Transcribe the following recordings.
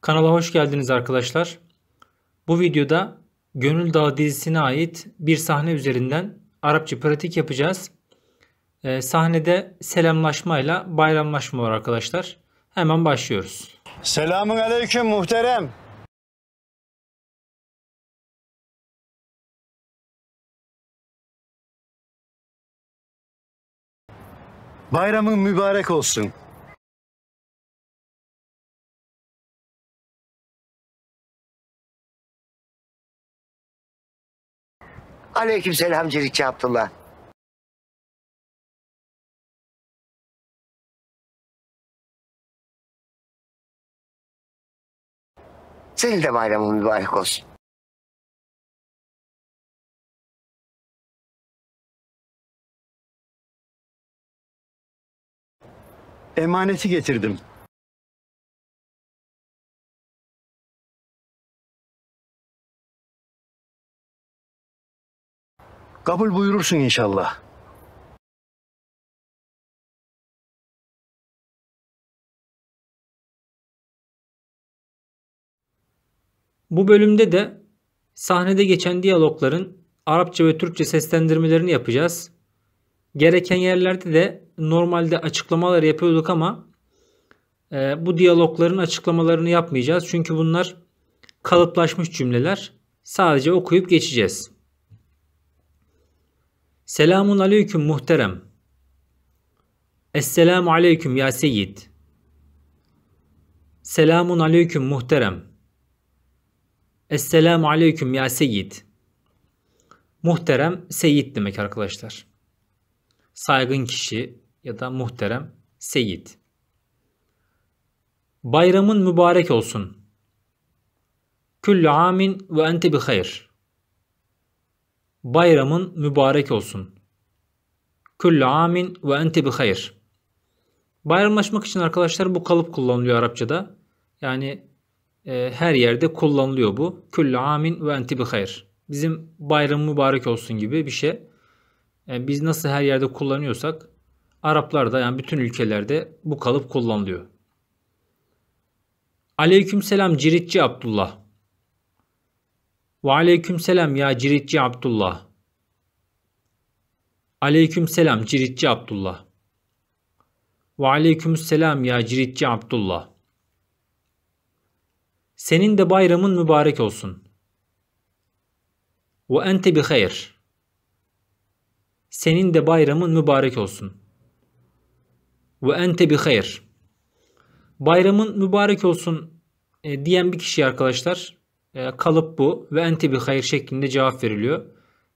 Kanala hoş geldiniz arkadaşlar. Bu videoda Gönül Dağı dizisine ait bir sahne üzerinden Arapça pratik yapacağız. Ee, sahnede selamlaşmayla bayramlaşma var arkadaşlar. Hemen başlıyoruz. Selamun Aleyküm muhterem. Bayramın mübarek olsun. Aleykümselam Cirikçi Abdullah. Senin de bayramın mübarek olsun. emaneti getirdim. Kabul buyurursun inşallah. Bu bölümde de sahnede geçen diyalogların Arapça ve Türkçe seslendirmelerini yapacağız gereken yerlerde de normalde açıklamalar yapıyorduk ama e, bu diyalogların açıklamalarını yapmayacağız. Çünkü bunlar kalıplaşmış cümleler. Sadece okuyup geçeceğiz. Selamun aleyküm muhterem. Esselamu aleyküm ya seyyid. Selamun aleyküm muhterem. Esselamu aleyküm ya seyyid. Muhterem seyyid demek arkadaşlar saygın kişi ya da muhterem seyit. Bayramın mübarek olsun. Küllü amin ve ente bi hayır. Bayramın mübarek olsun. Küllü amin ve ente bi hayır. Bayramlaşmak için arkadaşlar bu kalıp kullanılıyor Arapçada. Yani e, her yerde kullanılıyor bu. Küllü amin ve ente bi hayır. Bizim bayram mübarek olsun gibi bir şey. Yani biz nasıl her yerde kullanıyorsak Araplar da yani bütün ülkelerde bu kalıp kullanılıyor. Aleykümselam Ciritçi Abdullah. Ve aleykümselam ya Ciritçi Abdullah. Aleykümselam Ciritçi Abdullah. Ve aleykümselam ya Ciritçi Abdullah. Senin de bayramın mübarek olsun. Ve ente bi hayr. Senin de bayramın mübarek olsun. Ve ente bi hayır. Bayramın mübarek olsun e, diyen bir kişi arkadaşlar e, kalıp bu ve ente bi hayır şeklinde cevap veriliyor.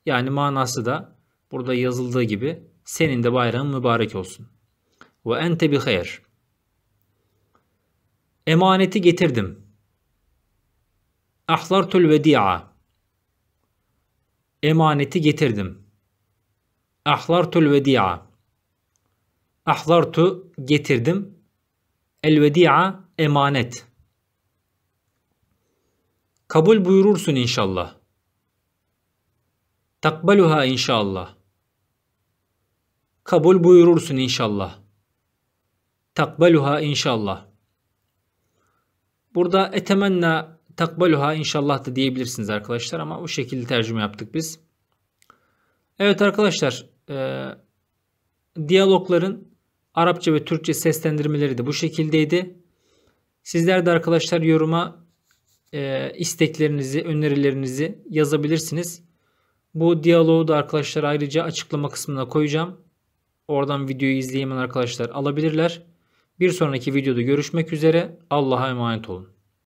Yani manası da burada yazıldığı gibi senin de bayramın mübarek olsun. Ve ente bi hayır. Emaneti getirdim. Ahlartul vedi'a. Emaneti getirdim. Ahlartul vedi'a. Ahlartu getirdim. El vedi'a emanet. Kabul buyurursun inşallah. Takbaluha inşallah. Kabul buyurursun inşallah. Takbaluha inşallah. Burada etemenna takbaluha inşallah da diyebilirsiniz arkadaşlar ama bu şekilde tercüme yaptık biz. Evet arkadaşlar e, diyalogların Arapça ve Türkçe seslendirmeleri de bu şekildeydi. Sizler de arkadaşlar yoruma e, isteklerinizi, önerilerinizi yazabilirsiniz. Bu diyaloğu da arkadaşlar ayrıca açıklama kısmına koyacağım. Oradan videoyu izleyemeyen arkadaşlar alabilirler. Bir sonraki videoda görüşmek üzere. Allah'a emanet olun.